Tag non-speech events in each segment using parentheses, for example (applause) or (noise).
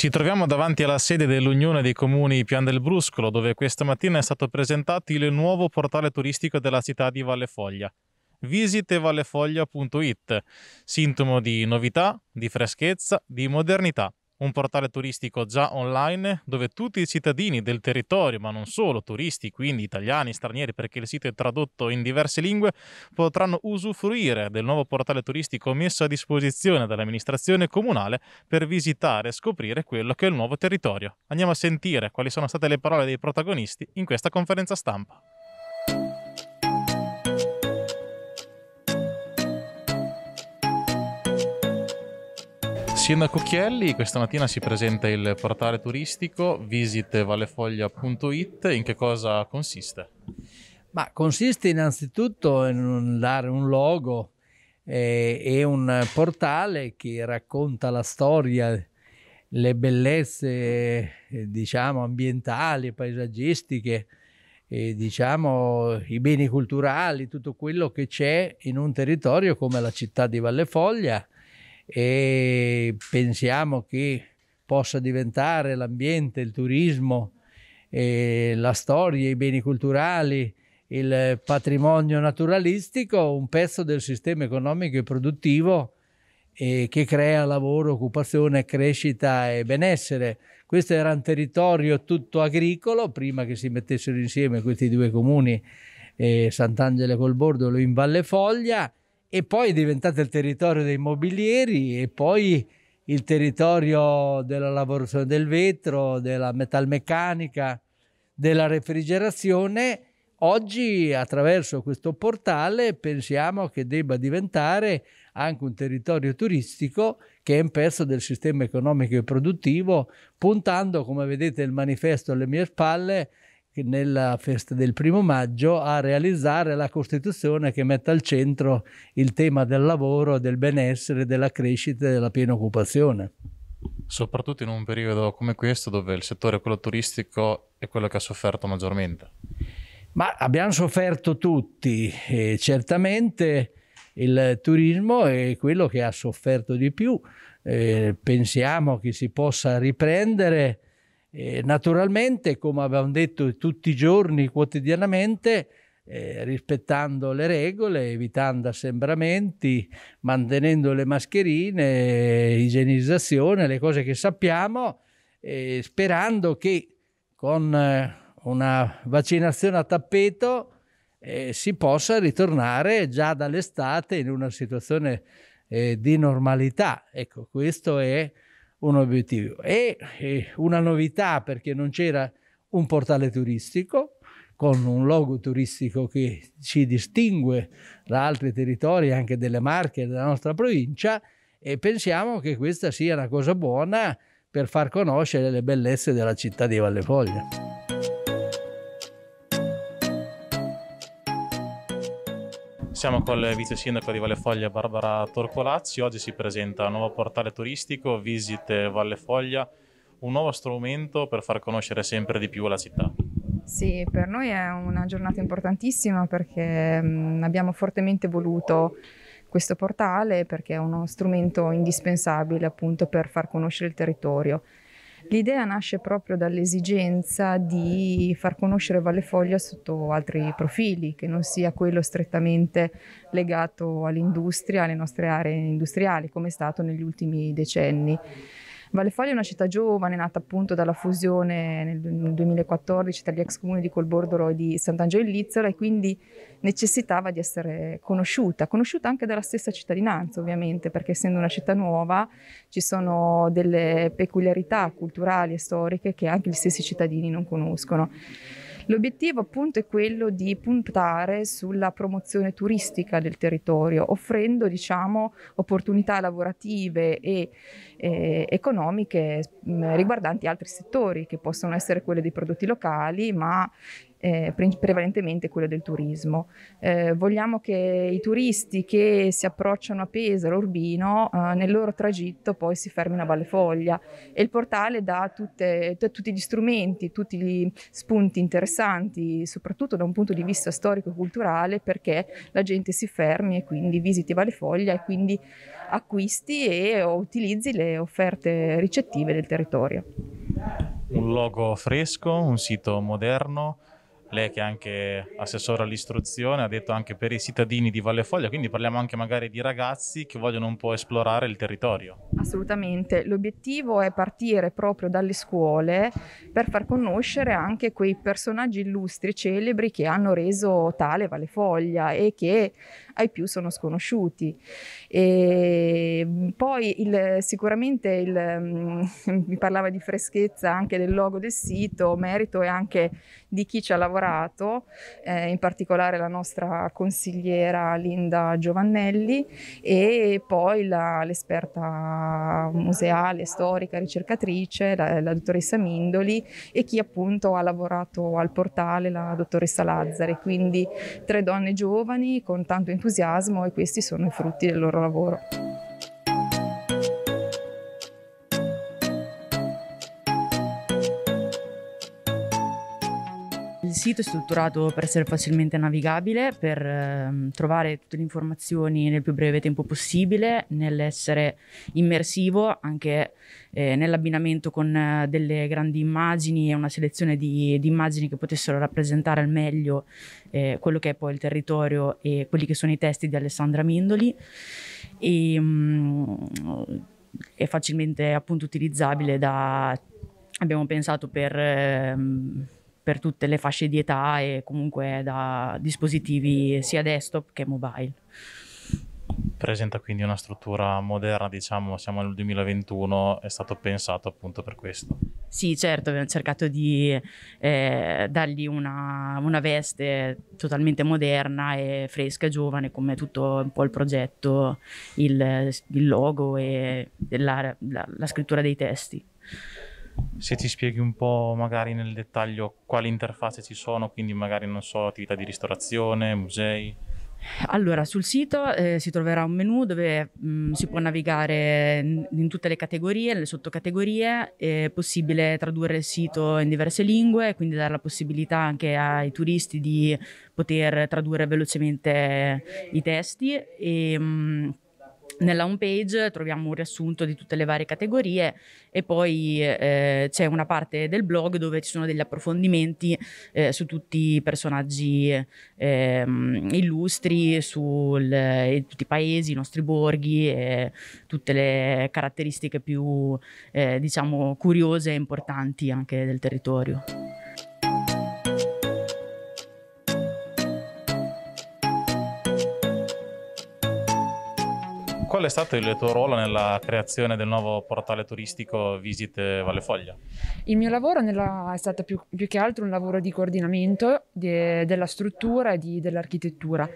Ci troviamo davanti alla sede dell'Unione dei Comuni Pian del Bruscolo, dove questa mattina è stato presentato il nuovo portale turistico della città di Valle Foglia. visitevallefoglia.it, sintomo di novità, di freschezza, di modernità un portale turistico già online dove tutti i cittadini del territorio, ma non solo turisti, quindi italiani, stranieri, perché il sito è tradotto in diverse lingue, potranno usufruire del nuovo portale turistico messo a disposizione dall'amministrazione comunale per visitare e scoprire quello che è il nuovo territorio. Andiamo a sentire quali sono state le parole dei protagonisti in questa conferenza stampa. Sindaco Chielli, questa mattina si presenta il portale turistico visitevallefoglia.it. In che cosa consiste? Ma consiste innanzitutto in dare un logo eh, e un portale che racconta la storia, le bellezze eh, diciamo, ambientali, paesaggistiche, eh, diciamo, i beni culturali, tutto quello che c'è in un territorio come la città di Vallefoglia. Foglia e pensiamo che possa diventare l'ambiente, il turismo, la storia, i beni culturali, il patrimonio naturalistico, un pezzo del sistema economico e produttivo eh, che crea lavoro, occupazione, crescita e benessere. Questo era un territorio tutto agricolo, prima che si mettessero insieme questi due comuni, eh, Sant'Angelo col Bordolo in Valle Foglia, e poi è diventato il territorio dei mobilieri e poi il territorio della lavorazione del vetro, della metalmeccanica, della refrigerazione. Oggi attraverso questo portale pensiamo che debba diventare anche un territorio turistico che è un pezzo del sistema economico e produttivo, puntando, come vedete il manifesto alle mie spalle, nella festa del primo maggio a realizzare la Costituzione che metta al centro il tema del lavoro, del benessere, della crescita e della piena occupazione. Soprattutto in un periodo come questo dove il settore quello turistico è quello che ha sofferto maggiormente. Ma abbiamo sofferto tutti, e certamente il turismo è quello che ha sofferto di più. Eh, pensiamo che si possa riprendere e naturalmente, come avevamo detto tutti i giorni, quotidianamente, eh, rispettando le regole, evitando assembramenti, mantenendo le mascherine, igienizzazione, le cose che sappiamo, eh, sperando che con eh, una vaccinazione a tappeto eh, si possa ritornare già dall'estate in una situazione eh, di normalità. Ecco, questo è un obiettivo. E, e una novità perché non c'era un portale turistico con un logo turistico che ci distingue da altri territori, anche delle Marche, della nostra provincia, e pensiamo che questa sia una cosa buona per far conoscere le bellezze della città di Valle Foglia. Siamo il vice sindaco di Valle Foglia Barbara Torcolazzi. Oggi si presenta un nuovo portale turistico Visite Valle Foglia, un nuovo strumento per far conoscere sempre di più la città. Sì, per noi è una giornata importantissima perché mm, abbiamo fortemente voluto questo portale perché è uno strumento indispensabile appunto per far conoscere il territorio. L'idea nasce proprio dall'esigenza di far conoscere Valle Foglia sotto altri profili, che non sia quello strettamente legato all'industria, alle nostre aree industriali, come è stato negli ultimi decenni. Vallefoglio è una città giovane, nata appunto dalla fusione nel 2014 tra gli ex comuni di Colbordoro e di Sant'Angelo in Lizzola e quindi necessitava di essere conosciuta, conosciuta anche dalla stessa cittadinanza ovviamente, perché essendo una città nuova ci sono delle peculiarità culturali e storiche che anche gli stessi cittadini non conoscono. L'obiettivo appunto è quello di puntare sulla promozione turistica del territorio, offrendo diciamo, opportunità lavorative e eh, economiche mm, riguardanti altri settori che possono essere quelli dei prodotti locali ma eh, prevalentemente quello del turismo. Eh, vogliamo che i turisti che si approcciano a Pesaro, Urbino, eh, nel loro tragitto poi si fermino a Vallefoglia e il portale dà tutte, t- tutti gli strumenti, tutti gli spunti interessanti, soprattutto da un punto di vista storico-culturale perché la gente si fermi e quindi visiti Vallefoglia e quindi acquisti e utilizzi le offerte ricettive del territorio. Un logo fresco, un sito moderno, lei che è anche assessore all'istruzione ha detto anche per i cittadini di Valle Foglia, quindi parliamo anche magari di ragazzi che vogliono un po' esplorare il territorio. Assolutamente, l'obiettivo è partire proprio dalle scuole per far conoscere anche quei personaggi illustri, celebri che hanno reso tale Valle Foglia e che ai più sono sconosciuti. E mm, poi il, sicuramente il, mm, (laughs) mi parlava di freschezza anche del logo del sito, merito e anche di chi ci ha lavorato, eh, in particolare la nostra consigliera Linda Giovannelli e poi l'esperta museale, storica, ricercatrice, la, la dottoressa Mindoli e chi appunto ha lavorato al portale, la dottoressa Lazzari. Quindi tre donne giovani con tanto entusiasmo entusiasmo e questi sono i frutti del loro lavoro. sito è strutturato per essere facilmente navigabile, per eh, trovare tutte le informazioni nel più breve tempo possibile, nell'essere immersivo anche eh, nell'abbinamento con eh, delle grandi immagini e una selezione di, di, immagini che potessero rappresentare al meglio eh, quello che è poi il territorio e quelli che sono i testi di Alessandra Mindoli. E, ehm, mh, è facilmente appunto utilizzabile da abbiamo pensato per ehm, per tutte le fasce di età e comunque da dispositivi sia desktop che mobile. Presenta quindi una struttura moderna, diciamo, siamo nel 2021, è stato pensato appunto per questo. Sì, certo, abbiamo cercato di eh, dargli una, una, veste totalmente moderna e fresca, giovane, come tutto un po' il progetto, il, il logo e la, la, la scrittura dei testi. Se ti spieghi un po' magari nel dettaglio quali interfacce ci sono, quindi magari non so, attività di ristorazione, musei. Allora, sul sito eh, si troverà un menu dove mh, mm, si può navigare in, in, tutte le categorie, nelle sottocategorie, è possibile tradurre il sito in diverse lingue, quindi dare la possibilità anche ai turisti di poter tradurre velocemente i testi e mh, mm, nella home page troviamo un riassunto di tutte le varie categorie e poi eh, c'è una parte del blog dove ci sono degli approfondimenti eh, su tutti i personaggi ehm, eh, illustri, su tutti i paesi, i nostri borghi e tutte le caratteristiche più eh, diciamo curiose e importanti anche del territorio. Qual è stato il tuo ruolo nella creazione del nuovo portale turistico Visit Valle Foglia? Il mio lavoro nella, è stato più, più, che altro un lavoro di coordinamento de, della struttura e dell'architettura,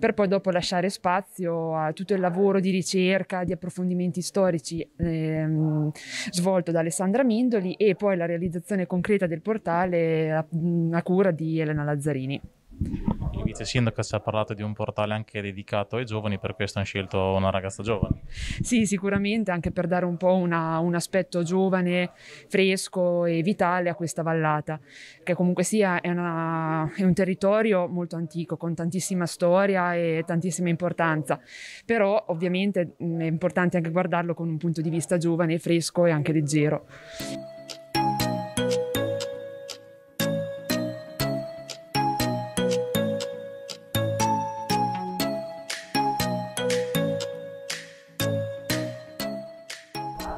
per poi dopo lasciare spazio a tutto il lavoro di ricerca, di approfondimenti storici ehm, svolto da Alessandra Mindoli e poi la realizzazione concreta del portale a, a cura di Elena Lazzarini. Patrizia, essendo si è parlato di un portale anche dedicato ai giovani, per questo hanno scelto una ragazza giovane. Sì, sicuramente, anche per dare un po' una, un aspetto giovane, fresco e vitale a questa vallata, che comunque sia è, una, è un territorio molto antico, con tantissima storia e tantissima importanza, però ovviamente è importante anche guardarlo con un punto di vista giovane, fresco e anche leggero.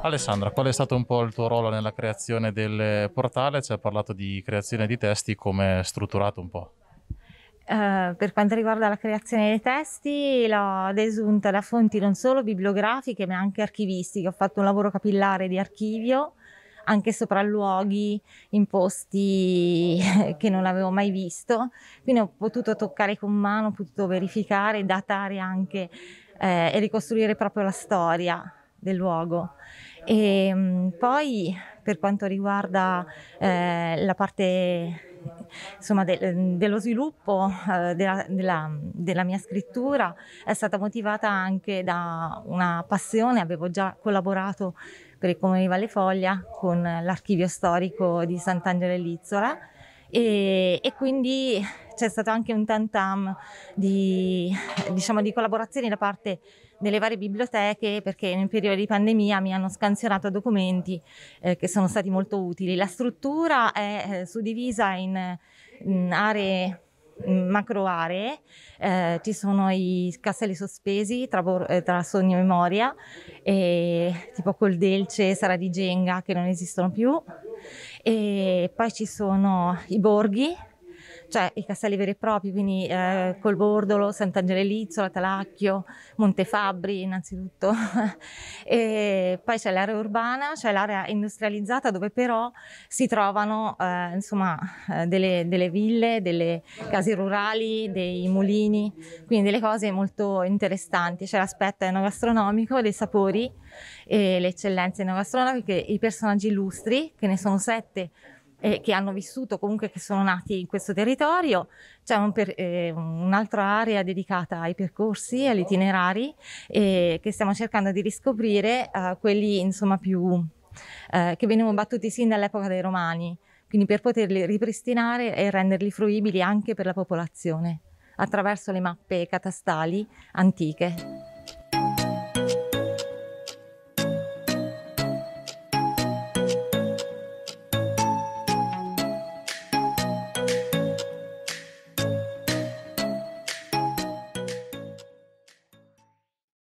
Alessandra, qual è stato un po' il tuo ruolo nella creazione del portale? Ci hai parlato di creazione di testi, come è strutturato un po'? Uh, per quanto riguarda la creazione dei testi, l'ho desunta da fonti non solo bibliografiche ma anche archivistiche. Ho fatto un lavoro capillare di archivio, anche sopra luoghi in posti (laughs) che non avevo mai visto. Quindi ho potuto toccare con mano, ho potuto verificare, datare anche eh, e ricostruire proprio la storia del luogo. E ehm, poi per quanto riguarda eh, la parte insomma, de, dello sviluppo eh, della, della, della, mia scrittura è stata motivata anche da una passione, avevo già collaborato per il Comune di Vallefoglia con l'archivio storico di Sant'Angelo e Lizzola e, e quindi c'è stato anche un tantam di, diciamo, di collaborazioni da parte nelle varie biblioteche perché nel periodo di pandemia mi hanno scansionato documenti eh, che sono stati molto utili. La struttura è eh, suddivisa in, in aree macro aree, eh, ci sono i castelli sospesi tra, eh, tra sogno e memoria, e, tipo col Delce, Sara di Genga che non esistono più, e poi ci sono i borghi cioè i castelli veri e propri, quindi eh, Colbordolo, Sant'Angelelizzola, Talacchio, Montefabbri innanzitutto. (laughs) e poi c'è l'area urbana, c'è l'area industrializzata dove però si trovano eh, insomma, eh, delle, delle, ville, delle case rurali, dei mulini, quindi delle cose molto interessanti. C'è l'aspetto enogastronomico, dei sapori e le eccellenze enogastronomiche, i personaggi illustri, che ne sono sette eh, che hanno vissuto, comunque che sono nati in questo territorio. C'è un eh, un'altra area dedicata ai percorsi, agli itinerari, eh, che stiamo cercando di riscoprire, eh, quelli insomma più eh, che venivano battuti sin dall'epoca dei Romani, quindi per poterli ripristinare e renderli fruibili anche per la popolazione attraverso le mappe catastali antiche.